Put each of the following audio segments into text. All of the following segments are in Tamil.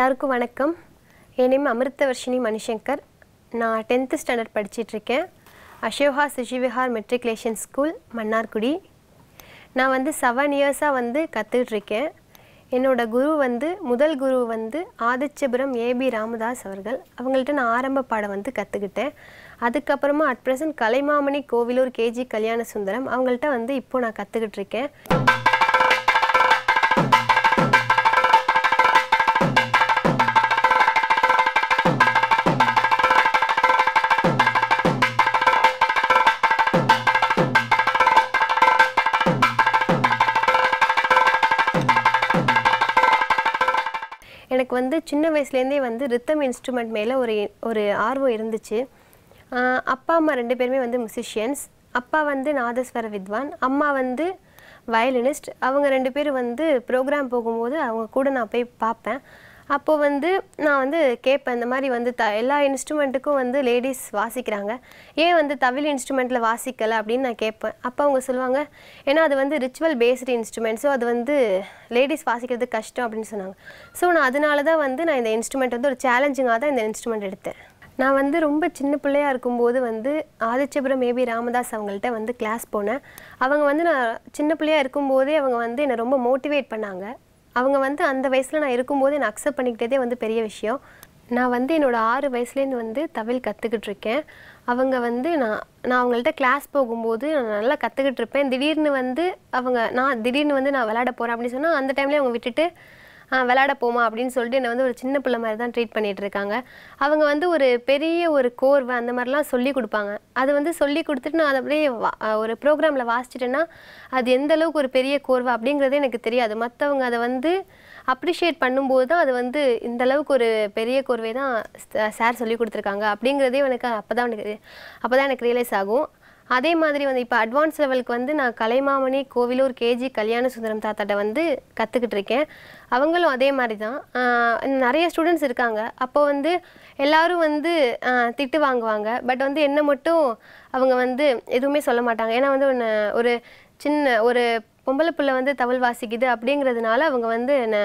எல்லாருக்கும் வணக்கம் என் நேம் அமிர்த வர்ஷினி மணிசங்கர் நான் டென்த்து ஸ்டாண்டர்ட் படிச்சிட்ருக்கேன் அசோகா சிஷிவிஹார் மெட்ரிகுலேஷன் ஸ்கூல் மன்னார்குடி நான் வந்து செவன் இயர்ஸாக வந்து கற்றுட்ருக்கேன் என்னோடய குரு வந்து முதல் குரு வந்து ஆதிச்சபுரம் ஏபி ராமதாஸ் அவர்கள் அவங்கள்ட்ட நான் ஆரம்ப பாடம் வந்து கற்றுக்கிட்டேன் அதுக்கப்புறமா at present Kalaimamani Kovilur KG Kalyana Sundaram அவங்கள்ட்ட வந்து இப்போது நான் கற்றுக்கிட்டு இருக்கேன் எனக்கு வந்து சின்ன வயசுலேருந்தே வந்து ரித்தம் இன்ஸ்ட்ருமெண்ட் மேலே ஒரு ஒரு ஆர்வம் இருந்துச்சு அப்பா அம்மா ரெண்டு பேருமே வந்து மியூசிஷியன்ஸ் அப்பா வந்து நாதஸ்வர வித்வான் அம்மா வந்து வயலினிஸ்ட் அவங்க ரெண்டு பேரும் வந்து ப்ரோக்ராம் போகும்போது அவங்க கூட நான் போய் பார்ப்பேன் அப்போ வந்து நான் வந்து கேட்பேன் இந்த மாதிரி வந்து த எல்லா இன்ஸ்ட்ருமெண்ட்டுக்கும் வந்து லேடிஸ் வாசிக்கிறாங்க ஏன் வந்து தவில் இன்ஸ்ட்ருமெண்ட்டில் வாசிக்கலை அப்படின்னு நான் கேட்பேன் அப்போ அவங்க சொல்லுவாங்க ஏன்னா அது வந்து ரிச்சுவல் பேஸ்டு இன்ஸ்ட்ருமெண்ட் ஸோ அது வந்து லேடிஸ் வாசிக்கிறது கஷ்டம் அப்படின்னு சொன்னாங்க ஸோ நான் அதனால தான் வந்து நான் இந்த இன்ஸ்ட்ருமெண்ட் வந்து ஒரு சேலஞ்சிங்காக தான் இந்த இன்ஸ்ட்ருமெண்ட் எடுத்தேன் நான் வந்து ரொம்ப சின்ன பிள்ளையாக இருக்கும்போது வந்து ஆதிச்சபுரம் மேபி ராமதாஸ் அவங்கள்ட்ட வந்து கிளாஸ் போனேன் அவங்க வந்து நான் சின்ன பிள்ளையாக இருக்கும்போதே அவங்க வந்து என்னை ரொம்ப மோட்டிவேட் பண்ணாங்க அவங்க வந்து அந்த வயசில் நான் இருக்கும்போது என்னை அக்செப்ட் பண்ணிக்கிட்டதே வந்து பெரிய விஷயம் நான் வந்து என்னோடய ஆறு வயசுலேருந்து வந்து தவில் கற்றுக்கிட்டு இருக்கேன் அவங்க வந்து நான் நான் அவங்கள்ட்ட கிளாஸ் போகும்போது நான் நல்லா கற்றுக்கிட்டு இருப்பேன் திடீர்னு வந்து அவங்க நான் திடீர்னு வந்து நான் விளையாட போகிறேன் அப்படின்னு சொன்னால் அந்த டைம்லேயே அவங்க விட்டுட்டு விளையாட போமா அப்படின்னு சொல்லிட்டு என்னை வந்து ஒரு சின்ன பிள்ளை மாதிரி தான் ட்ரீட் பண்ணிகிட்டு இருக்காங்க அவங்க வந்து ஒரு பெரிய ஒரு கோர்வை அந்த மாதிரிலாம் சொல்லி கொடுப்பாங்க அது வந்து சொல்லி கொடுத்துட்டு நான் அதை அப்படியே ஒரு ப்ரோக்ராமில் வாசிச்சிட்டேன்னா அது எந்த அளவுக்கு ஒரு பெரிய கோர்வை அப்படிங்கிறதே எனக்கு தெரியாது மற்றவங்க அதை வந்து அப்ரிஷியேட் பண்ணும்போது தான் அது வந்து இந்த அளவுக்கு ஒரு பெரிய கோர்வை தான் சார் சொல்லி கொடுத்துருக்காங்க அப்படிங்கிறதே எனக்கு அப்போ தான் எனக்கு அப்போ தான் எனக்கு ரியலைஸ் ஆகும் அதே மாதிரி வந்து இப்போ அட்வான்ஸ் லெவலுக்கு வந்து நான் கலைமாமணி கோவிலூர் கேஜி கல்யாண சுந்தரம் தாத்தாட்ட வந்து கற்றுக்கிட்டு இருக்கேன் அவங்களும் அதே மாதிரி தான் நிறைய ஸ்டூடெண்ட்ஸ் இருக்காங்க அப்போ வந்து எல்லோரும் வந்து திட்டு வாங்குவாங்க பட் வந்து என்ன மட்டும் அவங்க வந்து எதுவுமே சொல்ல மாட்டாங்க ஏன்னா வந்து ஒன்று ஒரு சின்ன ஒரு பொம்பளை பிள்ளை வந்து தவள் வாசிக்குது அப்படிங்கிறதுனால அவங்க வந்து என்னை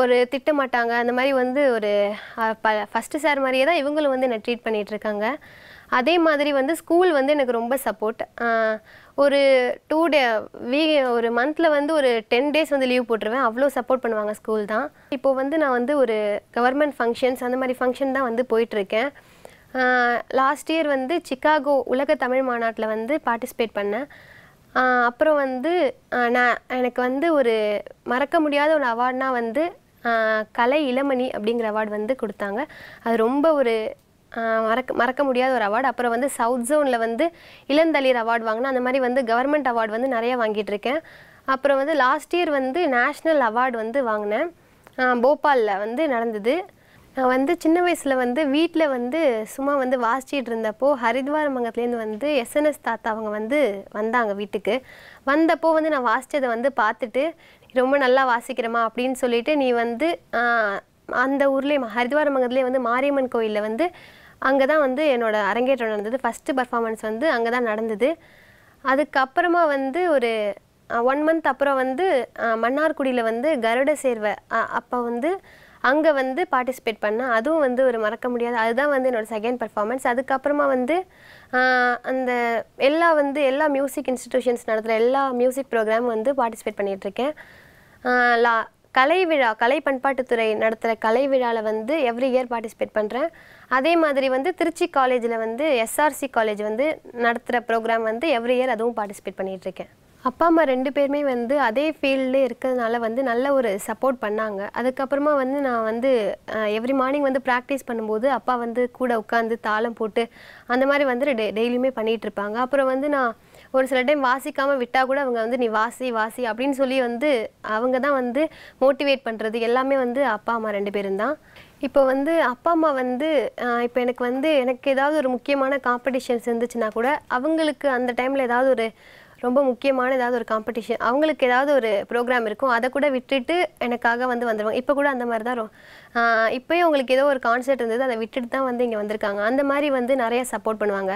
ஒரு திட்ட மாட்டாங்க அந்த மாதிரி வந்து ஒரு ப ஃபஸ்ட்டு சார் மாதிரியே தான் இவங்களும் வந்து என்னை ட்ரீட் பண்ணிகிட்ருக்காங்க அதே மாதிரி வந்து ஸ்கூல் வந்து எனக்கு ரொம்ப சப்போர்ட் ஒரு டூ டே வீ ஒரு மந்தில் வந்து ஒரு டென் டேஸ் வந்து லீவ் போட்டுருவேன் அவ்வளோ சப்போர்ட் பண்ணுவாங்க ஸ்கூல் தான் இப்போது வந்து நான் வந்து ஒரு கவர்மெண்ட் ஃபங்க்ஷன்ஸ் அந்த மாதிரி ஃபங்க்ஷன் தான் வந்து போயிட்டுருக்கேன் லாஸ்ட் இயர் வந்து சிக்காகோ உலக தமிழ் மாநாட்டில் வந்து பார்ட்டிசிபேட் பண்ணேன் அப்புறம் வந்து நான் எனக்கு வந்து ஒரு மறக்க முடியாத ஒரு அவார்ட்னால் வந்து கலை இளமணி அப்படிங்கிற அவார்டு வந்து கொடுத்தாங்க அது ரொம்ப ஒரு மறக்க மறக்க முடியாத ஒரு அவார்டு அப்புறம் வந்து சவுத் ஜோனில் வந்து இளந்தளிர் அவார்டு வாங்கினா அந்த மாதிரி வந்து கவர்மெண்ட் அவார்டு வந்து நிறைய வாங்கிட்டு இருக்கேன் அப்புறம் வந்து லாஸ்ட் இயர் வந்து நேஷ்னல் அவார்டு வந்து வாங்கினேன் போபாலில் வந்து நடந்தது நான் வந்து சின்ன வயசில் வந்து வீட்டில் வந்து சும்மா வந்து வாசிச்சிட்டு இருந்தப்போ ஹரித்வார் மங்கத்துலேருந்து வந்து எஸ்என்எஸ் தாத்தா அவங்க வந்து வந்தாங்க வீட்டுக்கு வந்தப்போ வந்து நான் வாசித்ததை வந்து பார்த்துட்டு ரொம்ப நல்லா வாசிக்கிறமா அப்படின்னு சொல்லிட்டு நீ வந்து அந்த ஊர்லேயே ஹரித்வார மங்கத்துலேயே வந்து மாரியம்மன் கோயிலில் வந்து அங்கே தான் வந்து என்னோடய அரங்கேற்றம் நடந்தது ஃபஸ்ட்டு பர்ஃபாமன்ஸ் வந்து அங்கே தான் நடந்தது அதுக்கப்புறமா வந்து ஒரு ஒன் மந்த் அப்புறம் வந்து மன்னார்குடியில் வந்து கருட சேர்வை அப்போ வந்து அங்கே வந்து பார்ட்டிசிபேட் பண்ணேன் அதுவும் வந்து ஒரு மறக்க முடியாது அதுதான் வந்து என்னோடய செகண்ட் பர்ஃபாமன்ஸ் அதுக்கப்புறமா வந்து அந்த எல்லா வந்து எல்லா மியூசிக் இன்ஸ்டிடியூஷன்ஸ் நடத்துகிற எல்லா மியூசிக் ப்ரோக்ராம் வந்து பார்ட்டிசிபேட் பண்ணிகிட்ருக்கேன் லா கலை விழா கலை பண்பாட்டுத்துறை நடத்துகிற கலை விழாவில் வந்து எவ்ரி இயர் பார்ட்டிசிபேட் பண்ணுறேன் அதே மாதிரி வந்து திருச்சி காலேஜில் வந்து எஸ்ஆர்சி காலேஜ் வந்து நடத்துகிற ப்ரோக்ராம் வந்து எவ்ரி இயர் அதுவும் பார்ட்டிசிபேட் பண்ணிகிட்ருக்கேன் அப்பா அம்மா ரெண்டு பேருமே வந்து அதே ஃபீல்டு இருக்கிறதுனால வந்து நல்ல ஒரு சப்போர்ட் பண்ணாங்க அதுக்கப்புறமா வந்து நான் வந்து எவ்ரி மார்னிங் வந்து ப்ராக்டிஸ் பண்ணும்போது அப்பா வந்து கூட உட்காந்து தாளம் போட்டு அந்த மாதிரி வந்து டெ டெய்லியுமே பண்ணிகிட்டு இருப்பாங்க அப்புறம் வந்து நான் ஒரு சில டைம் வாசிக்காமல் விட்டால் கூட அவங்க வந்து நீ வாசி வாசி அப்படின்னு சொல்லி வந்து அவங்க தான் வந்து மோட்டிவேட் பண்ணுறது எல்லாமே வந்து அப்பா அம்மா ரெண்டு பேரும் தான் இப்போ வந்து அப்பா அம்மா வந்து இப்போ எனக்கு வந்து எனக்கு ஏதாவது ஒரு முக்கியமான காம்படிஷன்ஸ் இருந்துச்சுன்னா கூட அவங்களுக்கு அந்த டைமில் ஏதாவது ஒரு ரொம்ப முக்கியமான ஏதாவது ஒரு காம்படிஷன் அவங்களுக்கு ஏதாவது ஒரு ப்ரோக்ராம் இருக்கும் அதை கூட விட்டுட்டு எனக்காக வந்து வந்துடுவாங்க இப்போ கூட அந்த மாதிரி தான் இப்போயும் அவங்களுக்கு ஏதோ ஒரு கான்சர்ட் இருந்தது அதை விட்டுட்டு தான் வந்து இங்கே வந்திருக்காங்க அந்த மாதிரி வந்து நிறைய சப்போர்ட் பண்ணுவாங்க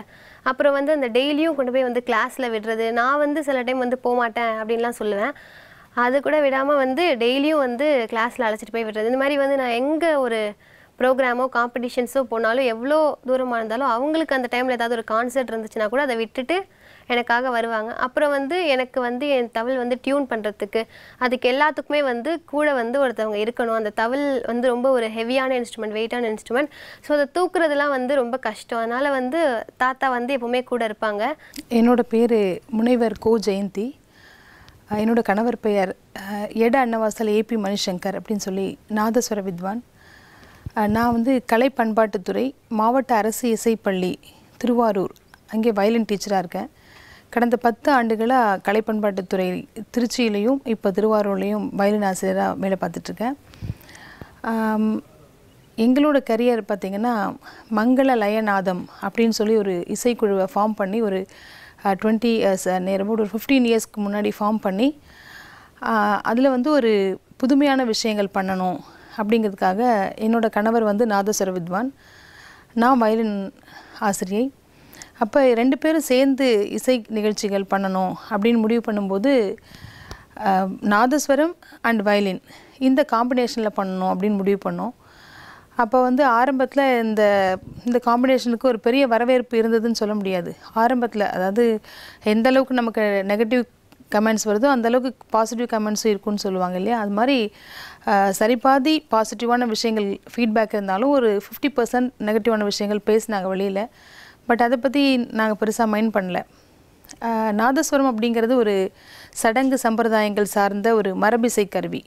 அப்புறம் வந்து அந்த டெய்லியும் கொண்டு போய் வந்து கிளாஸில் விடுறது நான் வந்து சில டைம் வந்து போக மாட்டேன் அப்படின்லாம் சொல்லுவேன் அது கூட விடாமல் வந்து டெய்லியும் வந்து கிளாஸில் அழைச்சிட்டு போய் விடுறது இந்த மாதிரி வந்து நான் எங்கே ஒரு ப்ரோக்ராமோ காம்படிஷன்ஸோ போனாலும் எவ்வளோ தூரமாக இருந்தாலும் அவங்களுக்கு அந்த டைமில் ஏதாவது ஒரு கான்சர்ட் இருந்துச்சுன்னா கூட அதை விட்டுட்டு எனக்காக வருவாங்க அப்புறம் வந்து எனக்கு வந்து என் தவில் வந்து டியூன் பண்ணுறதுக்கு அதுக்கு எல்லாத்துக்குமே வந்து கூட வந்து ஒருத்தவங்க இருக்கணும் அந்த தவில் வந்து ரொம்ப ஒரு ஹெவியான இன்ஸ்ட்ருமெண்ட் வெயிட்டான இன்ஸ்ட்ருமெண்ட் ஸோ அதை தூக்குறதுலாம் வந்து ரொம்ப கஷ்டம் அதனால் வந்து தாத்தா வந்து எப்போவுமே கூட இருப்பாங்க என்னோடய பேர் முனைவர் கோ ஜெயந்தி என்னோட கணவர் பெயர் எட அன்னவாசல் ஏபி மணிசங்கர் அப்படின்னு சொல்லி நாதஸ்வர வித்வான் நான் வந்து கலை பண்பாட்டுத்துறை மாவட்ட அரசு இசைப்பள்ளி திருவாரூர் அங்கே வயலின் டீச்சராக இருக்கேன் கடந்த பத்து ஆண்டுகளாக கலை பண்பாட்டுத்துறை திருச்சியிலையும் இப்போ திருவாரூர்லேயும் வயலின் ஆசிரியராக மேலே பார்த்துட்ருக்கேன் எங்களோட கரியர் பார்த்திங்கன்னா மங்கள லயநாதம் அப்படின்னு சொல்லி ஒரு இசைக்குழுவை ஃபார்ம் பண்ணி ஒரு டுவெண்ட்டி இயர்ஸ் நியர் ஒரு ஃபிஃப்டீன் இயர்ஸ்க்கு முன்னாடி ஃபார்ம் பண்ணி அதில் வந்து ஒரு புதுமையான விஷயங்கள் பண்ணணும் அப்படிங்கிறதுக்காக என்னோடய கணவர் வந்து நாதஸ்வர வித்வான் நான் வயலின் ஆசிரியை அப்போ ரெண்டு பேரும் சேர்ந்து இசை நிகழ்ச்சிகள் பண்ணணும் அப்படின்னு முடிவு பண்ணும்போது நாதஸ்வரம் அண்ட் வயலின் இந்த காம்பினேஷனில் பண்ணணும் அப்படின்னு முடிவு பண்ணோம் அப்போ வந்து ஆரம்பத்தில் இந்த இந்த காம்பினேஷனுக்கு ஒரு பெரிய வரவேற்பு இருந்ததுன்னு சொல்ல முடியாது ஆரம்பத்தில் அதாவது எந்த அளவுக்கு நமக்கு நெகட்டிவ் கமெண்ட்ஸ் வருதோ அந்தளவுக்கு பாசிட்டிவ் கமெண்ட்ஸும் இருக்குன்னு சொல்லுவாங்க இல்லையா அது மாதிரி சரிபாதி பாசிட்டிவான விஷயங்கள் ஃபீட்பேக் இருந்தாலும் ஒரு ஃபிஃப்டி பர்சன்ட் நெகட்டிவான விஷயங்கள் பேசினாங்க வெளியில் பட் அதை பற்றி நாங்கள் பெருசாக மைண்ட் பண்ணல நாதஸ்வரம் அப்படிங்கிறது ஒரு சடங்கு சம்பிரதாயங்கள் சார்ந்த ஒரு மரபிசை கருவி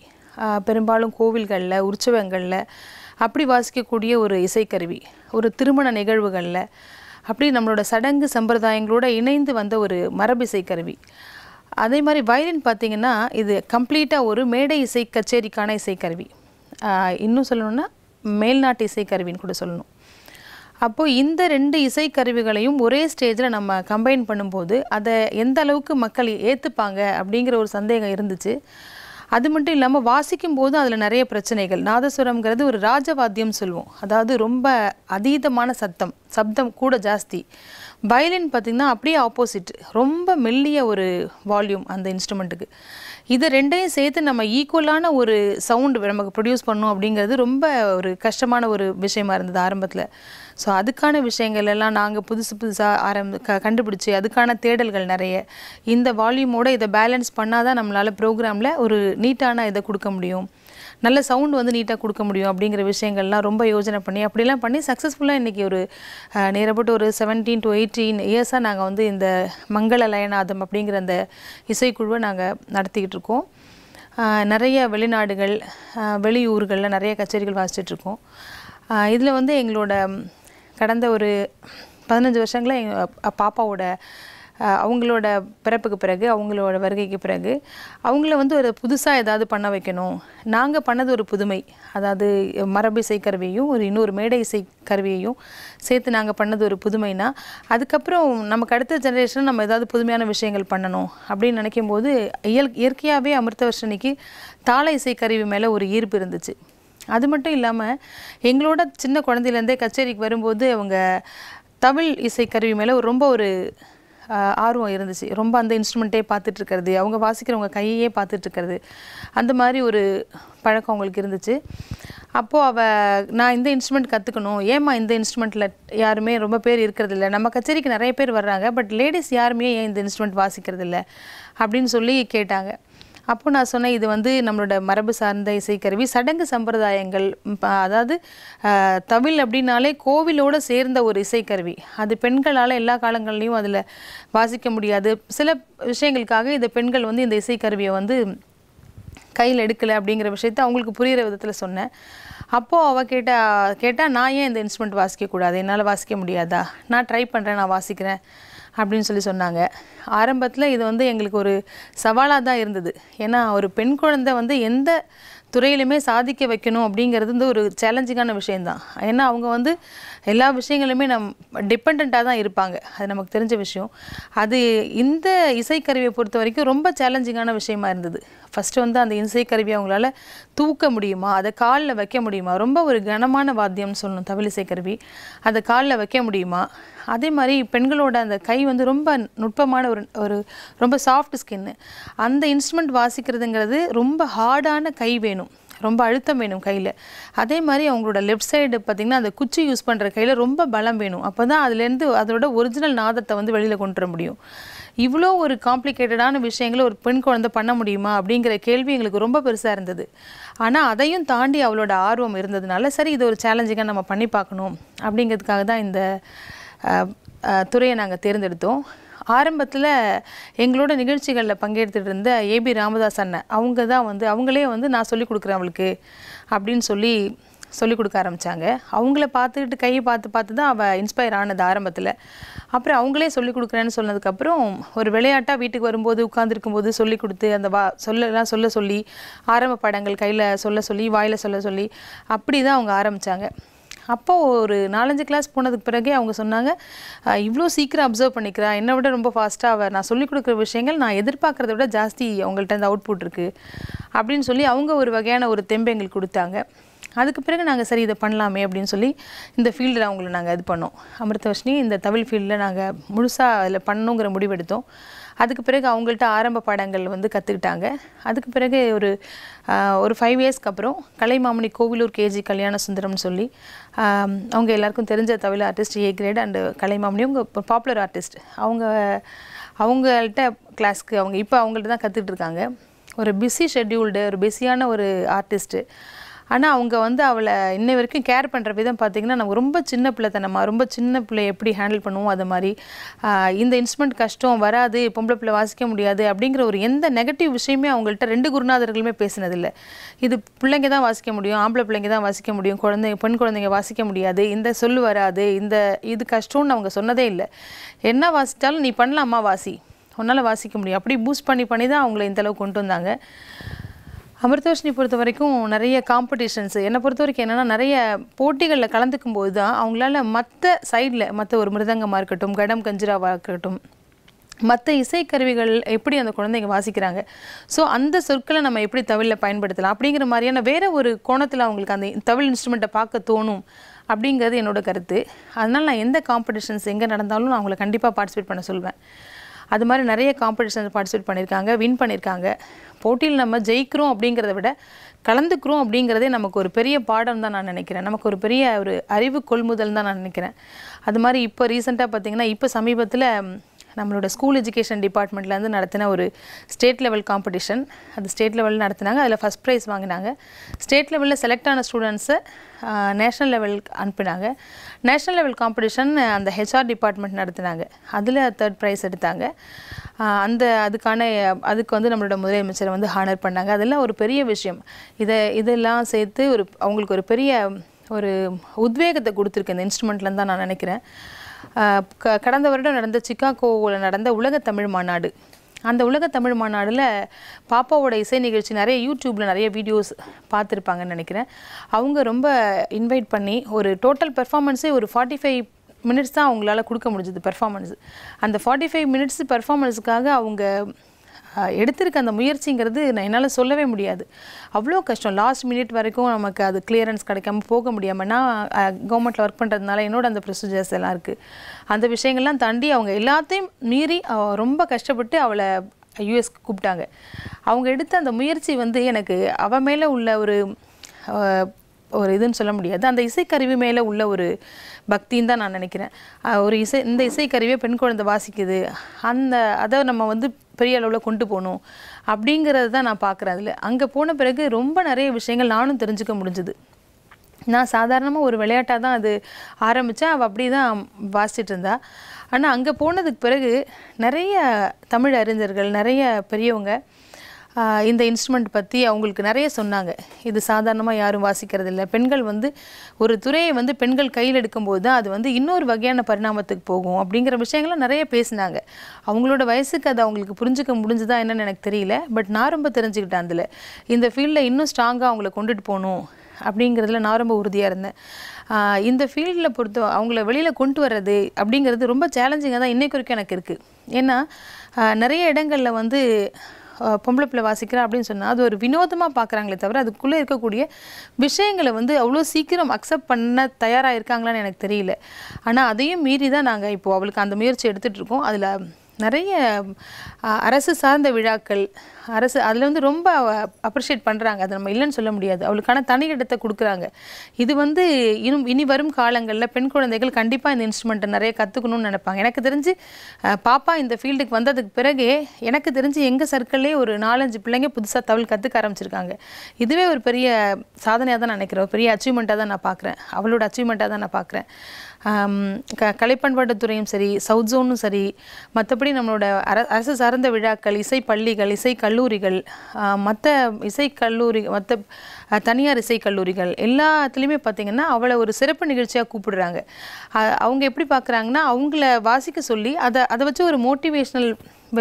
பெரும்பாலும் கோவில்களில் உற்சவங்களில் அப்படி வாசிக்கக்கூடிய ஒரு இசைக்கருவி ஒரு திருமண நிகழ்வுகளில் அப்படி நம்மளோட சடங்கு சம்பிரதாயங்களோட இணைந்து வந்த ஒரு மரபு இசைக்கருவி அதே மாதிரி வயலின் பார்த்திங்கன்னா இது கம்ப்ளீட்டாக ஒரு மேடை இசை கச்சேரிக்கான இசைக்கருவி இன்னும் சொல்லணும்னா மேல்நாட்டு இசைக்கருவின்னு கூட சொல்லணும் அப்போது இந்த ரெண்டு இசைக்கருவிகளையும் ஒரே ஸ்டேஜில் நம்ம கம்பைன் பண்ணும்போது அதை எந்த அளவுக்கு மக்கள் ஏற்றுப்பாங்க அப்படிங்கிற ஒரு சந்தேகம் இருந்துச்சு அது மட்டும் இல்லாமல் வாசிக்கும் போது அதில் நிறைய பிரச்சனைகள் நாதஸ்வரம்ங்கிறது ஒரு ராஜவாத்தியம் சொல்லுவோம் அதாவது ரொம்ப அதீதமான சத்தம் சப்தம் கூட ஜாஸ்தி வயலின் பார்த்திங்கன்னா அப்படியே ஆப்போசிட் ரொம்ப மெல்லிய ஒரு வால்யூம் அந்த இன்ஸ்ட்ருமெண்ட்டுக்கு இது ரெண்டையும் சேர்த்து நம்ம ஈக்குவலான ஒரு சவுண்டு நமக்கு ப்ரொடியூஸ் பண்ணணும் அப்படிங்கிறது ரொம்ப ஒரு கஷ்டமான ஒரு விஷயமா இருந்தது ஆரம்பத்தில் ஸோ அதுக்கான விஷயங்கள் எல்லாம் நாங்கள் புதுசு புதுசாக ஆரம்பி க கண்டுபிடிச்சி அதுக்கான தேடல்கள் நிறைய இந்த வால்யூமோடு இதை பேலன்ஸ் பண்ணால் தான் நம்மளால் ப்ரோக்ராமில் ஒரு நீட்டான இதை கொடுக்க முடியும் நல்ல சவுண்ட் வந்து நீட்டாக கொடுக்க முடியும் அப்படிங்கிற விஷயங்கள்லாம் ரொம்ப யோஜனை பண்ணி அப்படிலாம் பண்ணி சக்ஸஸ்ஃபுல்லாக இன்றைக்கி ஒரு நேரப்பட்டு ஒரு செவன்டீன் டு எயிட்டீன் இயர்ஸாக நாங்கள் வந்து இந்த மங்கள லயநாதம் அப்படிங்கிற அந்த இசைக்குழுவை நாங்கள் நடத்திக்கிட்டு இருக்கோம் நிறைய வெளிநாடுகள் வெளியூர்களில் நிறைய கச்சேரிகள் வாசிச்சிட்ருக்கோம் இதில் வந்து எங்களோட கடந்த ஒரு பதினஞ்சு வருஷங்களாக எங்கள் பாப்பாவோட அவங்களோட பிறப்புக்கு பிறகு அவங்களோட வருகைக்கு பிறகு அவங்கள வந்து ஒரு புதுசாக ஏதாவது பண்ண வைக்கணும் நாங்கள் பண்ணது ஒரு புதுமை அதாவது மரபு இசை கருவியையும் ஒரு இன்னொரு மேடை இசை கருவியையும் சேர்த்து நாங்கள் பண்ணது ஒரு புதுமைனா அதுக்கப்புறம் நமக்கு அடுத்த ஜெனரேஷன் நம்ம ஏதாவது புதுமையான விஷயங்கள் பண்ணணும் அப்படின்னு நினைக்கும் போது இயல் இயற்கையாகவே அமிர்தவர்ஷினிக்கு தாள இசை கருவி மேலே ஒரு ஈர்ப்பு இருந்துச்சு அது மட்டும் இல்லாமல் எங்களோட சின்ன குழந்தையிலேருந்தே கச்சேரிக்கு வரும்போது அவங்க தமிழ் இசைக்கருவி மேலே ரொம்ப ஒரு ஆர்வம் இருந்துச்சு ரொம்ப அந்த இன்ஸ்ட்ருமெண்ட்டே இருக்கிறது அவங்க வாசிக்கிறவங்க கையே இருக்கிறது அந்த மாதிரி ஒரு பழக்கம் அவங்களுக்கு இருந்துச்சு அப்போது அவ நான் இந்த இன்ஸ்ட்ருமெண்ட் கற்றுக்கணும் ஏம்மா இந்த இன்ஸ்ட்ருமெண்ட்டில் யாருமே ரொம்ப பேர் இருக்கிறது இல்லை நம்ம கச்சேரிக்கு நிறைய பேர் வர்றாங்க பட் லேடிஸ் யாருமே ஏன் இந்த இன்ஸ்ட்ருமெண்ட் வாசிக்கிறது இல்லை அப்படின்னு சொல்லி கேட்டாங்க அப்போது நான் சொன்னேன் இது வந்து நம்மளோட மரபு சார்ந்த இசைக்கருவி சடங்கு சம்பிரதாயங்கள் அதாவது தமிழ் அப்படின்னாலே கோவிலோடு சேர்ந்த ஒரு இசைக்கருவி அது பெண்களால் எல்லா காலங்கள்லையும் அதில் வாசிக்க முடியாது சில விஷயங்களுக்காக இந்த பெண்கள் வந்து இந்த இசைக்கருவியை வந்து கையில் எடுக்கலை அப்படிங்கிற விஷயத்த அவங்களுக்கு புரிகிற விதத்தில் சொன்னேன் அப்போது அவள் கேட்டால் கேட்டால் நான் ஏன் இந்த இன்ஸ்ட்ருமெண்ட் வாசிக்கக்கூடாது என்னால் வாசிக்க முடியாதா நான் ட்ரை பண்ணுறேன் நான் வாசிக்கிறேன் அப்படின்னு சொல்லி சொன்னாங்க ஆரம்பத்தில் இது வந்து எங்களுக்கு ஒரு சவாலாக தான் இருந்தது ஏன்னா ஒரு பெண் குழந்தை வந்து எந்த துறையிலுமே சாதிக்க வைக்கணும் அப்படிங்கிறது வந்து ஒரு சேலஞ்சிங்கான விஷயந்தான் ஏன்னா அவங்க வந்து எல்லா விஷயங்களுமே நம் டிபெண்ட்டாக தான் இருப்பாங்க அது நமக்கு தெரிஞ்ச விஷயம் அது இந்த இசைக்கருவியை பொறுத்த வரைக்கும் ரொம்ப சேலஞ்சிங்கான விஷயமா இருந்தது ஃபஸ்ட்டு வந்து அந்த இசைக்கருவியை அவங்களால தூக்க முடியுமா அதை காலில் வைக்க முடியுமா ரொம்ப ஒரு கனமான வாத்தியம்னு சொல்லணும் தமிழ் இசைக்கருவி அதை காலில் வைக்க முடியுமா அதே மாதிரி பெண்களோட அந்த கை வந்து ரொம்ப நுட்பமான ஒரு ஒரு ரொம்ப சாஃப்ட் ஸ்கின்னு அந்த இன்ஸ்ட்ருமெண்ட் வாசிக்கிறதுங்கிறது ரொம்ப ஹார்டான கை வேணும் ரொம்ப அழுத்தம் வேணும் கையில் அதே மாதிரி அவங்களோட லெஃப்ட் சைடு பார்த்திங்கன்னா அந்த குச்சி யூஸ் பண்ணுற கையில் ரொம்ப பலம் வேணும் அப்போ தான் அதுலேருந்து அதோட ஒரிஜினல் நாதத்தை வந்து வெளியில் கொண்டு வர முடியும் இவ்வளோ ஒரு காம்ப்ளிகேட்டடான விஷயங்களை ஒரு பெண் குழந்தை பண்ண முடியுமா அப்படிங்கிற கேள்வி எங்களுக்கு ரொம்ப பெருசாக இருந்தது ஆனால் அதையும் தாண்டி அவளோட ஆர்வம் இருந்ததுனால சரி இது ஒரு சேலஞ்சிங்காக நம்ம பண்ணி பார்க்கணும் அப்படிங்கிறதுக்காக தான் இந்த துறையை நாங்கள் தேர்ந்தெடுத்தோம் ஆரம்பத்தில் எங்களோட நிகழ்ச்சிகளில் பங்கெடுத்துட்டு இருந்த ஏபி ராமதாஸ் அண்ணன் அவங்க தான் வந்து அவங்களே வந்து நான் சொல்லிக் கொடுக்குறேன் அவளுக்கு அப்படின்னு சொல்லி சொல்லிக் கொடுக்க ஆரம்பித்தாங்க அவங்கள பார்த்துக்கிட்டு கையை பார்த்து பார்த்து தான் அவள் இன்ஸ்பயர் ஆனது ஆரம்பத்தில் அப்புறம் அவங்களே சொல்லிக் கொடுக்குறேன்னு சொன்னதுக்கப்புறம் ஒரு விளையாட்டாக வீட்டுக்கு வரும்போது உட்காந்துருக்கும்போது சொல்லிக் கொடுத்து அந்த வா சொல்லலாம் சொல்ல சொல்லி ஆரம்ப படங்கள் கையில் சொல்ல சொல்லி வாயில் சொல்ல சொல்லி அப்படி தான் அவங்க ஆரம்பித்தாங்க அப்போது ஒரு நாலஞ்சு கிளாஸ் போனதுக்கு பிறகு அவங்க சொன்னாங்க இவ்வளோ சீக்கிரம் அப்சர்வ் பண்ணிக்கிறா என்னை விட ரொம்ப ஃபாஸ்ட்டாக அவள் நான் சொல்லிக் கொடுக்குற விஷயங்கள் நான் எதிர்பார்க்குறத விட ஜாஸ்தி அவங்கள்ட்ட அந்த புட் இருக்குது அப்படின்னு சொல்லி அவங்க ஒரு வகையான ஒரு தெம்பு எங்களுக்கு கொடுத்தாங்க அதுக்கு பிறகு நாங்கள் சரி இதை பண்ணலாமே அப்படின்னு சொல்லி இந்த ஃபீல்டில் அவங்கள நாங்கள் இது பண்ணோம் அமிர்தவர்ஷினி இந்த தமிழ் ஃபீல்டில் நாங்கள் முழுசாக அதில் பண்ணணுங்கிற முடிவெடுத்தோம் அதுக்கு பிறகு அவங்கள்ட்ட ஆரம்ப பாடங்கள் வந்து கற்றுக்கிட்டாங்க அதுக்கு பிறகு ஒரு ஒரு ஃபைவ் இயர்ஸ்க்கு அப்புறம் கலைமாமணி கோவிலூர் கேஜி கல்யாண சுந்தரம்னு சொல்லி அவங்க எல்லாருக்கும் தெரிஞ்ச தவிர artist A grade and Kalaimamani அவங்க பாப்புலர் ஆர்டிஸ்ட் அவங்க அவங்கள்ட்ட கிளாஸ்க்கு அவங்க இப்போ அவங்கள்ட்ட தான் கற்றுக்கிட்டு இருக்காங்க ஒரு பிஸி ஷெட்யூல்டு ஒரு பிஸியான ஒரு ஆர்டிஸ்ட்டு ஆனால் அவங்க வந்து அவளை இன்ன வரைக்கும் கேர் பண்ணுற விதம் பார்த்திங்கன்னா நம்ம ரொம்ப சின்ன பிள்ளை பிள்ளைத்தனமாக ரொம்ப சின்ன பிள்ளை எப்படி ஹேண்டில் பண்ணுவோம் அது மாதிரி இந்த இன்ஸ்ட்ருமெண்ட் கஷ்டம் வராது பொம்பளை பிள்ளை வாசிக்க முடியாது அப்படிங்கிற ஒரு எந்த நெகட்டிவ் விஷயமே அவங்கள்ட்ட ரெண்டு குருநாதர்களுமே பேசினதில்லை இது பிள்ளைங்க தான் வாசிக்க முடியும் ஆம்பளை பிள்ளைங்க தான் வாசிக்க முடியும் குழந்தைங்க பெண் குழந்தைங்க வாசிக்க முடியாது இந்த சொல் வராது இந்த இது கஷ்டம்னு அவங்க சொன்னதே இல்லை என்ன வாசித்தாலும் நீ பண்ணலாமா வாசி உன்னால் வாசிக்க முடியும் அப்படி பூஸ்ட் பண்ணி பண்ணி தான் அவங்கள இந்தளவுக்கு கொண்டு வந்தாங்க அமிர்தோஷினி பொறுத்த வரைக்கும் நிறைய காம்படிஷன்ஸ் என்னை பொறுத்த வரைக்கும் என்னென்னா நிறைய போட்டிகளில் கலந்துக்கும் போது தான் அவங்களால மற்ற சைடில் மற்ற ஒரு மிருதங்கமாக இருக்கட்டும் கடம் கஞ்சிராவாக இருக்கட்டும் மற்ற இசைக்கருவிகள் எப்படி அந்த குழந்தைங்க வாசிக்கிறாங்க ஸோ அந்த சொற்களை நம்ம எப்படி தவிழில் பயன்படுத்தலாம் அப்படிங்கிற மாதிரியான வேறு ஒரு கோணத்தில் அவங்களுக்கு அந்த தவில் இன்ஸ்ட்ருமெண்ட்டை பார்க்க தோணும் அப்படிங்கிறது என்னோடய கருத்து அதனால் நான் எந்த காம்படிஷன்ஸ் எங்கே நடந்தாலும் நான் அவங்களை கண்டிப்பாக பார்ட்டிசிபேட் பண்ண சொல்வேன் அது மாதிரி நிறைய காம்படிஷன் பார்ட்டிசிபேட் பண்ணியிருக்காங்க வின் பண்ணியிருக்காங்க போட்டியில் நம்ம ஜெயிக்கிறோம் அப்படிங்கிறத விட கலந்துக்கிறோம் அப்படிங்கிறதே நமக்கு ஒரு பெரிய பாடம் தான் நான் நினைக்கிறேன் நமக்கு ஒரு பெரிய ஒரு அறிவு கொள்முதல் தான் நான் நினைக்கிறேன் அது மாதிரி இப்போ ரீசெண்டாக பார்த்திங்கன்னா இப்போ சமீபத்தில் நம்மளோட ஸ்கூல் எஜுகேஷன் டிபார்ட்மெண்ட்லேருந்து நடத்தின ஒரு ஸ்டேட் லெவல் காம்படிஷன் அது ஸ்டேட் லெவலில் நடத்தினாங்க அதில் ஃபஸ்ட் ப்ரைஸ் வாங்கினாங்க ஸ்டேட் லெவலில் செலக்ட் ஆன ஸ்டூடெண்ட்ஸை நேஷ்னல் லெவலுக்கு அனுப்பினாங்க நேஷ்னல் லெவல் காம்படிஷன் அந்த ஹெச்ஆர் டிபார்ட்மெண்ட் நடத்தினாங்க அதில் தேர்ட் ப்ரைஸ் எடுத்தாங்க அந்த அதுக்கான அதுக்கு வந்து நம்மளோட முதலமைச்சரை வந்து ஹானர் பண்ணாங்க அதெல்லாம் ஒரு பெரிய விஷயம் இதை இதெல்லாம் சேர்த்து ஒரு அவங்களுக்கு ஒரு பெரிய ஒரு உத்வேகத்தை கொடுத்துருக்கு இந்த இன்ஸ்ட்ருமெண்ட்லேருந்து தான் நான் நினைக்கிறேன் க கடந்த வருடம் நடந்த சிக்காகோவில் நடந்த உலக தமிழ் மாநாடு அந்த உலக தமிழ் மாநாடில் பாப்பாவோட இசை நிகழ்ச்சி நிறைய யூடியூப்பில் நிறைய வீடியோஸ் பார்த்துருப்பாங்கன்னு நினைக்கிறேன் அவங்க ரொம்ப இன்வைட் பண்ணி ஒரு டோட்டல் பெர்ஃபார்மன்ஸே ஒரு ஃபார்ட்டி ஃபைவ் மினிட்ஸ் தான் அவங்களால கொடுக்க முடிஞ்சது பெர்ஃபார்மன்ஸ் அந்த ஃபார்ட்டி ஃபைவ் மினிட்ஸ் பெர்ஃபார்மன்ஸுக்காக அவங்க எடுத்திருக்க அந்த முயற்சிங்கிறது நான் என்னால் சொல்லவே முடியாது அவ்வளோ கஷ்டம் லாஸ்ட் மினிட் வரைக்கும் நமக்கு அது கிளியரன்ஸ் கிடைக்காம போக முடியாமல் நான் கவர்மெண்ட்டில் ஒர்க் பண்ணுறதுனால என்னோட அந்த ப்ரொசீஜர்ஸ் எல்லாம் இருக்குது அந்த விஷயங்கள்லாம் தாண்டி அவங்க எல்லாத்தையும் மீறி ரொம்ப கஷ்டப்பட்டு அவளை யூஎஸ்க்கு கூப்பிட்டாங்க அவங்க எடுத்த அந்த முயற்சி வந்து எனக்கு அவ மேலே உள்ள ஒரு ஒரு இதுன்னு சொல்ல முடியாது அந்த இசைக்கருவி மேலே உள்ள ஒரு பக்தின்னு தான் நான் நினைக்கிறேன் ஒரு இசை இந்த இசைக்கருவியை பெண் குழந்தை வாசிக்குது அந்த அதை நம்ம வந்து பெரிய அளவில் கொண்டு போகணும் அப்படிங்கிறது தான் நான் பார்க்குறேன் அதில் அங்கே போன பிறகு ரொம்ப நிறைய விஷயங்கள் நானும் தெரிஞ்சுக்க முடிஞ்சுது நான் சாதாரணமாக ஒரு விளையாட்டாக தான் அது ஆரம்பித்தேன் அவள் அப்படி தான் வாசிச்சுட்டு இருந்தா ஆனால் அங்கே போனதுக்கு பிறகு நிறைய தமிழ் அறிஞர்கள் நிறைய பெரியவங்க இந்த இன்ஸ்ட்ருமெண்ட் பற்றி அவங்களுக்கு நிறைய சொன்னாங்க இது சாதாரணமாக யாரும் வாசிக்கிறது இல்லை பெண்கள் வந்து ஒரு துறையை வந்து பெண்கள் கையில் எடுக்கும்போது தான் அது வந்து இன்னொரு வகையான பரிணாமத்துக்கு போகும் அப்படிங்கிற விஷயங்கள்லாம் நிறைய பேசினாங்க அவங்களோட வயசுக்கு அது அவங்களுக்கு புரிஞ்சுக்க முடிஞ்சுதா என்னன்னு எனக்கு தெரியல பட் நான் ரொம்ப தெரிஞ்சுக்கிட்டேன் அதில் இந்த ஃபீல்டில் இன்னும் ஸ்ட்ராங்காக அவங்கள கொண்டுட்டு போகணும் அப்படிங்கிறதுல நான் ரொம்ப உறுதியாக இருந்தேன் இந்த ஃபீல்டில் பொறுத்த அவங்கள வெளியில் கொண்டு வர்றது அப்படிங்கிறது ரொம்ப சேலஞ்சிங்காக தான் இன்றைக்கு வரைக்கும் எனக்கு இருக்குது ஏன்னா நிறைய இடங்களில் வந்து பொம்பளை பிள்ளை வாசிக்கிறா அப்படின்னு சொன்னால் அது ஒரு வினோதமாக பார்க்குறாங்களே தவிர அதுக்குள்ளே இருக்கக்கூடிய விஷயங்களை வந்து அவ்வளோ சீக்கிரம் அக்செப்ட் பண்ண தயாராக இருக்காங்களான்னு எனக்கு தெரியல ஆனால் அதையும் மீறி தான் நாங்கள் இப்போது அவளுக்கு அந்த முயற்சி எடுத்துகிட்ருக்கோம் அதில் நிறைய அரசு சார்ந்த விழாக்கள் அரசு அதில் வந்து ரொம்ப அப்ரிஷியேட் பண்ணுறாங்க அதை நம்ம இல்லைன்னு சொல்ல முடியாது அவளுக்கான தனி இடத்தை கொடுக்குறாங்க இது வந்து இன்னும் இனி வரும் காலங்களில் பெண் குழந்தைகள் கண்டிப்பாக இந்த இன்ஸ்ட்ருமெண்ட்டை நிறைய கற்றுக்கணும்னு நினைப்பாங்க எனக்கு தெரிஞ்சு பாப்பா இந்த ஃபீல்டுக்கு வந்ததுக்கு பிறகு எனக்கு தெரிஞ்சு எங்கள் சர்க்கிள்லேயே ஒரு நாலஞ்சு பிள்ளைங்க புதுசாக தவில் கற்றுக்க ஆரம்பிச்சிருக்காங்க இதுவே ஒரு பெரிய சாதனையாக தான் நினைக்கிறேன் பெரிய அச்சீவ்மெண்ட்டாக தான் நான் பார்க்குறேன் அவளோட அச்சீவ்மெண்ட்டாக தான் நான் பார்க்குறேன் க கலைப்பண்பாட்டுத்துறையும் சரி சவுத் ஜோனும் சரி மற்றபடி நம்மளோட அர அரசு சார்ந்த விழாக்கள் இசை பள்ளிகள் இசை கல்லூரிகள் மற்ற இசை கல்லூரி மற்ற தனியார் இசை கல்லூரிகள் எல்லாத்துலேயுமே பார்த்திங்கன்னா அவளை ஒரு சிறப்பு நிகழ்ச்சியாக கூப்பிடுறாங்க அவங்க எப்படி பார்க்குறாங்கன்னா அவங்கள வாசிக்க சொல்லி அதை அதை வச்சு ஒரு மோட்டிவேஷ்னல்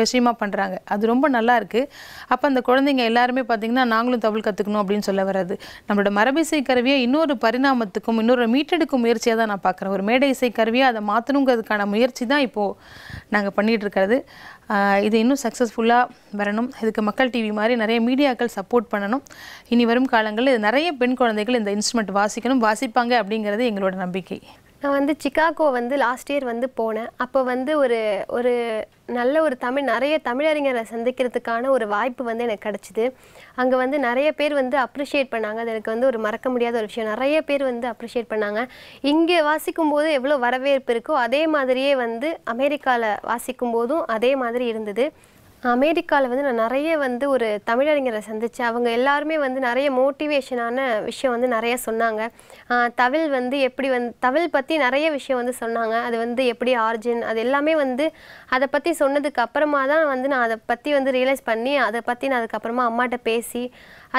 விஷயமா பண்ணுறாங்க அது ரொம்ப நல்லா இருக்குது அப்போ அந்த குழந்தைங்க எல்லாருமே பார்த்திங்கன்னா நாங்களும் தமிழ் கற்றுக்கணும் அப்படின்னு சொல்ல வர்றது நம்மளோட மரபிசை கருவியை இன்னொரு பரிணாமத்துக்கும் இன்னொரு மீட்டெடுக்கும் முயற்சியாக தான் நான் பார்க்குறேன் ஒரு மேடை இசை கருவியாக அதை மாற்றணுங்கிறதுக்கான முயற்சி தான் இப்போது நாங்கள் பண்ணிகிட்ருக்கிறது இது இன்னும் சக்ஸஸ்ஃபுல்லாக வரணும் இதுக்கு மக்கள் டிவி மாதிரி நிறைய மீடியாக்கள் சப்போர்ட் பண்ணணும் இனி வரும் காலங்களில் நிறைய பெண் குழந்தைகள் இந்த இன்ஸ்ட்ருமெண்ட் வாசிக்கணும் வாசிப்பாங்க அப்படிங்கிறது எங்களோட நம்பிக்கை நான் வந்து சிக்காகோ வந்து லாஸ்ட் இயர் வந்து போனேன் அப்போ வந்து ஒரு ஒரு நல்ல ஒரு தமிழ் நிறைய தமிழறிஞரை சந்திக்கிறதுக்கான ஒரு வாய்ப்பு வந்து எனக்கு கிடச்சிது அங்கே வந்து நிறைய பேர் வந்து அப்ரிஷியேட் பண்ணாங்க அது எனக்கு வந்து ஒரு மறக்க முடியாத ஒரு விஷயம் நிறைய பேர் வந்து அப்ரிஷியேட் பண்ணாங்க இங்கே வாசிக்கும் போது எவ்வளோ வரவேற்பு இருக்கோ அதே மாதிரியே வந்து அமெரிக்காவில் வாசிக்கும் போதும் அதே மாதிரி இருந்தது அமெரிக்காவில் வந்து நான் நிறைய வந்து ஒரு தமிழறிஞரை சந்தித்தேன் அவங்க எல்லாருமே வந்து நிறைய மோட்டிவேஷனான விஷயம் வந்து நிறைய சொன்னாங்க தவில் வந்து எப்படி வந்து தவில் பற்றி நிறைய விஷயம் வந்து சொன்னாங்க அது வந்து எப்படி ஆர்ஜின் அது எல்லாமே வந்து அதை பற்றி சொன்னதுக்கு அப்புறமா தான் வந்து நான் அதை பற்றி வந்து ரியலைஸ் பண்ணி அதை பற்றி நான் அதுக்கப்புறமா அம்மாட்ட பேசி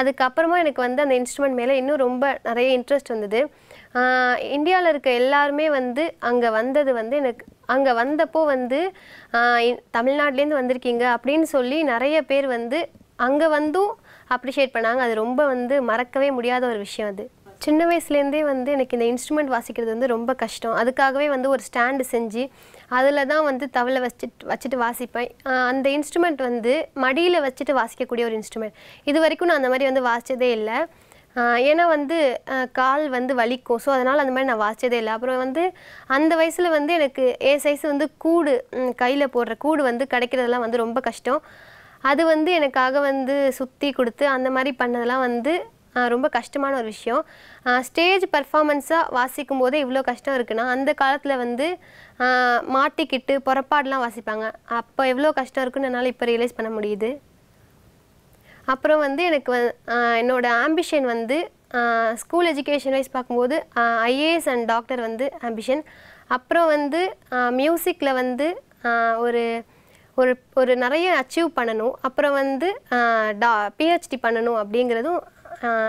அதுக்கப்புறமா எனக்கு வந்து அந்த இன்ஸ்ட்ருமெண்ட் மேலே இன்னும் ரொம்ப நிறைய இன்ட்ரெஸ்ட் வந்தது இந்தியாவில் இருக்க எல்லாருமே வந்து அங்கே வந்தது வந்து எனக்கு அங்கே வந்தப்போ வந்து தமிழ்நாட்டிலேருந்து வந்திருக்கீங்க அப்படின்னு சொல்லி நிறைய பேர் வந்து அங்கே வந்தும் அப்ரிஷியேட் பண்ணாங்க அது ரொம்ப வந்து மறக்கவே முடியாத ஒரு விஷயம் அது சின்ன வயசுலேருந்தே வந்து எனக்கு இந்த இன்ஸ்ட்ருமெண்ட் வாசிக்கிறது வந்து ரொம்ப கஷ்டம் அதுக்காகவே வந்து ஒரு ஸ்டாண்டு செஞ்சு அதில் தான் வந்து தவளை வச்சுட்டு வச்சுட்டு வாசிப்பேன் அந்த இன்ஸ்ட்ருமெண்ட் வந்து மடியில் வச்சுட்டு வாசிக்கக்கூடிய ஒரு இன்ஸ்ட்ருமெண்ட் இது வரைக்கும் நான் அந்த மாதிரி வந்து வாசித்ததே இல்லை ஏன்னா வந்து கால் வந்து வலிக்கும் ஸோ அதனால் அந்த மாதிரி நான் வாசித்ததே இல்லை அப்புறம் வந்து அந்த வயசில் வந்து எனக்கு ஏ சைஸ் வந்து கூடு கையில் போடுற கூடு வந்து கிடைக்கிறதெல்லாம் வந்து ரொம்ப கஷ்டம் அது வந்து எனக்காக வந்து சுற்றி கொடுத்து அந்த மாதிரி பண்ணதெல்லாம் வந்து ரொம்ப கஷ்டமான ஒரு விஷயம் ஸ்டேஜ் பர்ஃபாமன்ஸாக வாசிக்கும் போதே இவ்வளோ கஷ்டம் இருக்குன்னா அந்த காலத்தில் வந்து மாட்டிக்கிட்டு புறப்பாடெலாம் வாசிப்பாங்க அப்போ எவ்வளோ கஷ்டம் இருக்குன்னு என்னால் இப்போ ரியலைஸ் பண்ண முடியுது அப்புறம் வந்து எனக்கு வ என்னோடய ஆம்பிஷன் வந்து ஸ்கூல் எஜுகேஷன் வைஸ் பார்க்கும்போது ஐஏஎஸ் அண்ட் டாக்டர் வந்து ஆம்பிஷன் அப்புறம் வந்து மியூசிக்கில் வந்து ஒரு ஒரு ஒரு நிறைய அச்சீவ் பண்ணணும் அப்புறம் வந்து டா பிஹெச்டி பண்ணணும் அப்படிங்கிறதும்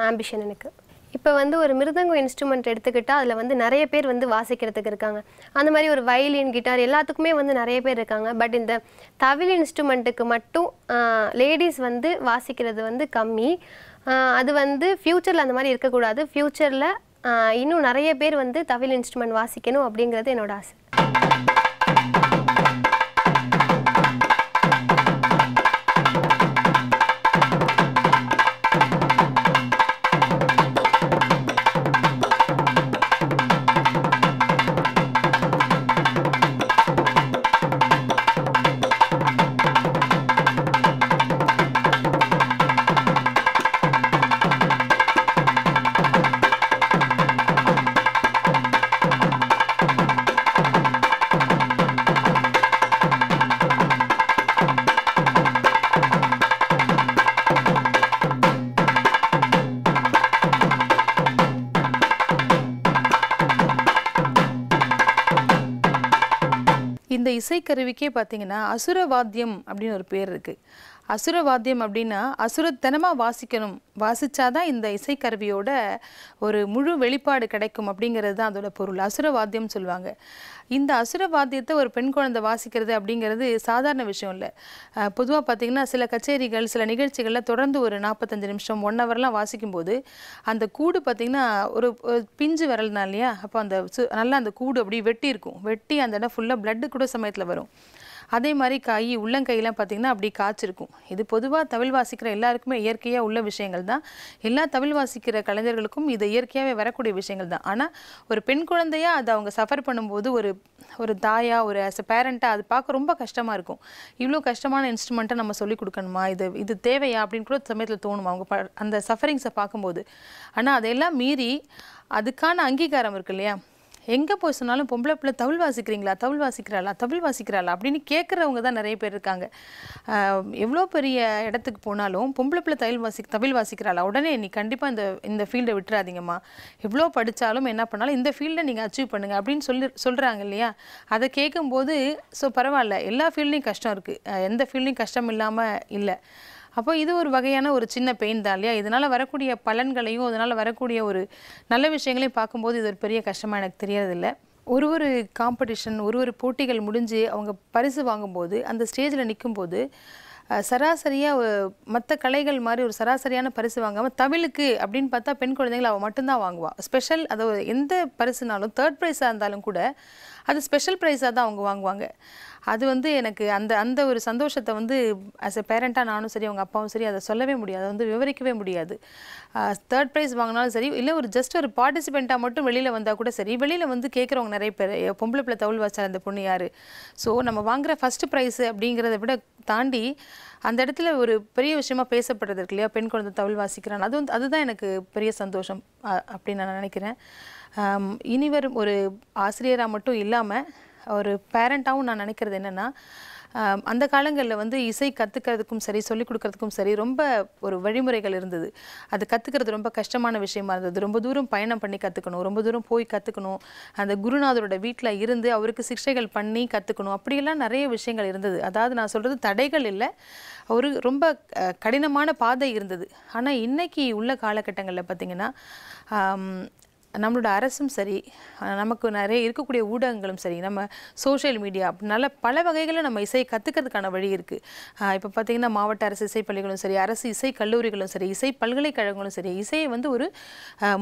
ஆம்பிஷன் எனக்கு இப்போ வந்து ஒரு மிருதங்கம் இன்ஸ்ட்ருமெண்ட் எடுத்துக்கிட்டால் அதில் வந்து நிறைய பேர் வந்து வாசிக்கிறதுக்கு இருக்காங்க அந்த மாதிரி ஒரு வயலின் கிட்டார் எல்லாத்துக்குமே வந்து நிறைய பேர் இருக்காங்க பட் இந்த தவில் இன்ஸ்ட்ருமெண்ட்டுக்கு மட்டும் லேடிஸ் வந்து வாசிக்கிறது வந்து கம்மி அது வந்து ஃப்யூச்சரில் அந்த மாதிரி இருக்கக்கூடாது ஃப்யூச்சரில் இன்னும் நிறைய பேர் வந்து தவில் இன்ஸ்ட்ருமெண்ட் வாசிக்கணும் அப்படிங்கிறது என்னோட ஆசை இந்த இசைக்கருவிக்கே பார்த்தீங்கன்னா அசுரவாத்தியம் அப்படின்னு ஒரு பேர் இருக்குது அசுரவாத்தியம் அப்படின்னா அசுரத்தனமாக வாசிக்கணும் வாசித்தாதான் இந்த இசைக்கருவியோட ஒரு முழு வெளிப்பாடு கிடைக்கும் அப்படிங்கிறது தான் அதோட பொருள் அசுரவாத்தியம் சொல்லுவாங்க இந்த அசுரவாத்தியத்தை ஒரு பெண் குழந்தை வாசிக்கிறது அப்படிங்கிறது சாதாரண விஷயம் இல்லை பொதுவாக பார்த்திங்கன்னா சில கச்சேரிகள் சில நிகழ்ச்சிகளில் தொடர்ந்து ஒரு நாற்பத்தஞ்சு நிமிஷம் ஒன் ஹவர்லாம் வாசிக்கும்போது அந்த கூடு பார்த்திங்கன்னா ஒரு பிஞ்சு வரலனா இல்லையா அப்போ அந்த நல்லா அந்த கூடு அப்படி வெட்டி இருக்கும் வெட்டி அந்த இடம் ஃபுல்லாக பிளட்டு கூட சமயத்தில் வரும் அதே மாதிரி காய் உள்ளங்கையெல்லாம் பார்த்திங்கன்னா அப்படி காய்ச்சிருக்கும் இது பொதுவாக தமிழ் வாசிக்கிற எல்லாருக்குமே இயற்கையாக உள்ள விஷயங்கள் தான் எல்லா தமிழ் வாசிக்கிற கலைஞர்களுக்கும் இது இயற்கையாகவே வரக்கூடிய விஷயங்கள் தான் ஆனால் ஒரு பெண் குழந்தையாக அதை அவங்க சஃபர் பண்ணும்போது ஒரு ஒரு தாயாக ஒரு ஆஸ் அ பேரண்ட்டாக அது பார்க்க ரொம்ப கஷ்டமாக இருக்கும் இவ்வளோ கஷ்டமான இன்ஸ்ட்ருமெண்ட்டை நம்ம சொல்லிக் கொடுக்கணுமா இது இது தேவையா அப்படின்னு கூட சமயத்தில் தோணுமா அவங்க அந்த சஃபரிங்ஸை பார்க்கும்போது ஆனால் அதையெல்லாம் மீறி அதுக்கான அங்கீகாரம் இருக்கு இல்லையா எங்கே போய் சொன்னாலும் பொம்பளை பிள்ளை தமிழ் வாசிக்கிறீங்களா தமிழ் வாசிக்கிறாளா தமிழ் வாசிக்கிறாளா அப்படின்னு கேட்குறவங்க தான் நிறைய பேர் இருக்காங்க எவ்வளோ பெரிய இடத்துக்கு போனாலும் பொம்பளை பிள்ளை தமிழ் வாசி தமிழ் வாசிக்கிறாளா உடனே நீ கண்டிப்பாக இந்த இந்த ஃபீல்டை விட்டுறாதீங்கம்மா எவ்வளோ படித்தாலும் என்ன பண்ணாலும் இந்த ஃபீல்டை நீங்கள் அச்சீவ் பண்ணுங்கள் அப்படின்னு சொல்லி சொல்கிறாங்க இல்லையா அதை கேட்கும்போது ஸோ பரவாயில்ல எல்லா ஃபீல்ட்லேயும் கஷ்டம் இருக்குது எந்த ஃபீல்ட்லேயும் கஷ்டம் இல்லாமல் இல்லை அப்போ இது ஒரு வகையான ஒரு சின்ன பெயின் தான் இல்லையா இதனால் வரக்கூடிய பலன்களையும் அதனால் வரக்கூடிய ஒரு நல்ல விஷயங்களையும் பார்க்கும்போது இது ஒரு பெரிய கஷ்டமாக எனக்கு தெரியறதில்லை ஒரு ஒரு காம்படிஷன் ஒரு ஒரு போட்டிகள் முடிஞ்சு அவங்க பரிசு வாங்கும்போது அந்த ஸ்டேஜில் நிற்கும்போது சராசரியாக மற்ற கலைகள் மாதிரி ஒரு சராசரியான பரிசு வாங்காமல் தமிழுக்கு அப்படின்னு பார்த்தா பெண் குழந்தைகள் அவள் மட்டும்தான் வாங்குவாள் ஸ்பெஷல் அதை எந்த பரிசுனாலும் தேர்ட் ப்ரைஸாக இருந்தாலும் கூட அது ஸ்பெஷல் ப்ரைஸாக தான் அவங்க வாங்குவாங்க அது வந்து எனக்கு அந்த அந்த ஒரு சந்தோஷத்தை வந்து அஸ் எ பேரண்ட்டாக நானும் சரி அவங்க அப்பாவும் சரி அதை சொல்லவே முடியாது அதை வந்து விவரிக்கவே முடியாது தேர்ட் ப்ரைஸ் வாங்கினாலும் சரி இல்லை ஒரு ஜஸ்ட் ஒரு பார்ட்டிசிபெண்ட்டாக மட்டும் வெளியில் வந்தால் கூட சரி வெளியில் வந்து கேட்குறவங்க நிறைய பேர் பொம்பளை பிள்ளை தவுள் வச்சார் அந்த பொண்ணு யார் ஸோ நம்ம வாங்குகிற ஃபஸ்ட்டு ப்ரைஸு அப்படிங்கிறத விட தாண்டி அந்த இடத்துல ஒரு பெரிய விஷயமா பேசப்படுறது இருக்கு இல்லையா பெண் குழந்தை தவுள் வாசிக்கிறான் அது வந்து அதுதான் எனக்கு பெரிய சந்தோஷம் அப்படின்னு நான் நினைக்கிறேன் இனிவரும் ஒரு ஆசிரியராக மட்டும் இல்லாமல் ஒரு பேரண்ட்டாகவும் நான் நினைக்கிறது என்னென்னா அந்த காலங்களில் வந்து இசை கற்றுக்கிறதுக்கும் சரி சொல்லிக் கொடுக்கறதுக்கும் சரி ரொம்ப ஒரு வழிமுறைகள் இருந்தது அது கற்றுக்கிறது ரொம்ப கஷ்டமான விஷயமா இருந்தது ரொம்ப தூரம் பயணம் பண்ணி கற்றுக்கணும் ரொம்ப தூரம் போய் கற்றுக்கணும் அந்த குருநாதரோட வீட்டில் இருந்து அவருக்கு சிக்ஷைகள் பண்ணி கற்றுக்கணும் அப்படியெல்லாம் நிறைய விஷயங்கள் இருந்தது அதாவது நான் சொல்கிறது தடைகள் இல்லை ஒரு ரொம்ப கடினமான பாதை இருந்தது ஆனால் இன்றைக்கி உள்ள காலகட்டங்களில் பார்த்திங்கன்னா நம்மளோட அரசும் சரி நமக்கு நிறைய இருக்கக்கூடிய ஊடகங்களும் சரி நம்ம சோஷியல் மீடியா அப்படினால பல வகைகளில் நம்ம இசையை கற்றுக்கிறதுக்கான வழி இருக்குது இப்போ பார்த்திங்கன்னா மாவட்ட அரசு இசை பள்ளிகளும் சரி அரசு இசை கல்லூரிகளும் சரி இசை பல்கலைக்கழகங்களும் சரி இசையை வந்து ஒரு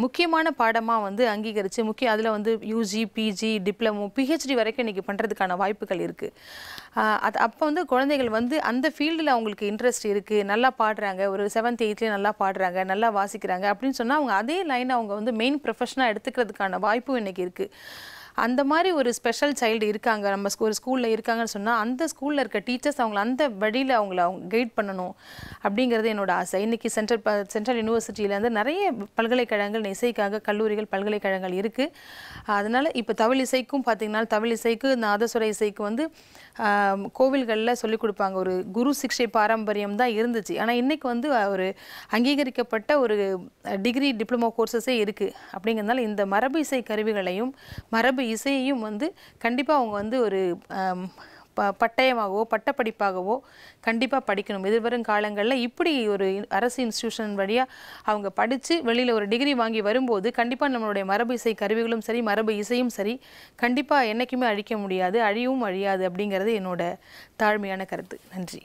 முக்கியமான பாடமாக வந்து அங்கீகரித்து முக்கிய அதில் வந்து யூஜி பிஜி டிப்ளமோ பிஹெச்டி வரைக்கும் இன்றைக்கி பண்ணுறதுக்கான வாய்ப்புகள் இருக்குது அது அப்போ வந்து குழந்தைகள் வந்து அந்த ஃபீல்டில் அவங்களுக்கு இன்ட்ரெஸ்ட் இருக்குது நல்லா பாடுறாங்க ஒரு செவன்த் எயித்லேயே நல்லா பாடுறாங்க நல்லா வாசிக்கிறாங்க அப்படின்னு சொன்னால் அவங்க அதே லைனை அவங்க வந்து மெயின் ப்ரொஃபஷனல் எடுத்துக்கிறதுக்கான வாய்ப்பும் இன்றைக்கி இருக்குது அந்த மாதிரி ஒரு ஸ்பெஷல் சைல்டு இருக்காங்க நம்ம ஒரு ஸ்கூலில் இருக்காங்கன்னு சொன்னால் அந்த ஸ்கூலில் இருக்க டீச்சர்ஸ் அவங்கள அந்த வழியில் அவங்கள அவங்க கைட் பண்ணணும் அப்படிங்கிறது என்னோட ஆசை இன்றைக்கி சென்ட்ரல் ப சென்ட்ரல் யூனிவர்சிட்டியிலேருந்து நிறைய பல்கலைக்கழகங்கள் இசைக்காக கல்லூரிகள் பல்கலைக்கழகங்கள் இருக்குது அதனால் இப்போ தமிழ் இசைக்கும் பார்த்திங்கன்னா தமிழ் இசைக்கு நாதஸ்வர இசைக்கு வந்து கோவில்களில் சொல்லிக் கொடுப்பாங்க ஒரு குரு சிக்ஷை பாரம்பரியம் தான் இருந்துச்சு ஆனால் இன்றைக்கி வந்து ஒரு அங்கீகரிக்கப்பட்ட ஒரு டிகிரி டிப்ளமோ கோர்சஸே இருக்குது அப்படிங்கிறதுனால இந்த மரபு இசை கருவிகளையும் மரபு ஒவ்வொரு இசையையும் வந்து கண்டிப்பாக அவங்க வந்து ஒரு ப பட்டயமாகவோ பட்டப்படிப்பாகவோ கண்டிப்பாக படிக்கணும் எதிர்வரும் காலங்களில் இப்படி ஒரு அரசு இன்ஸ்டியூஷன் வழியாக அவங்க படித்து வெளியில் ஒரு டிகிரி வாங்கி வரும்போது கண்டிப்பாக நம்மளுடைய மரபு இசை கருவிகளும் சரி மரபு இசையும் சரி கண்டிப்பாக என்றைக்குமே அழிக்க முடியாது அழியவும் அழியாது அப்படிங்கிறது என்னோட தாழ்மையான கருத்து நன்றி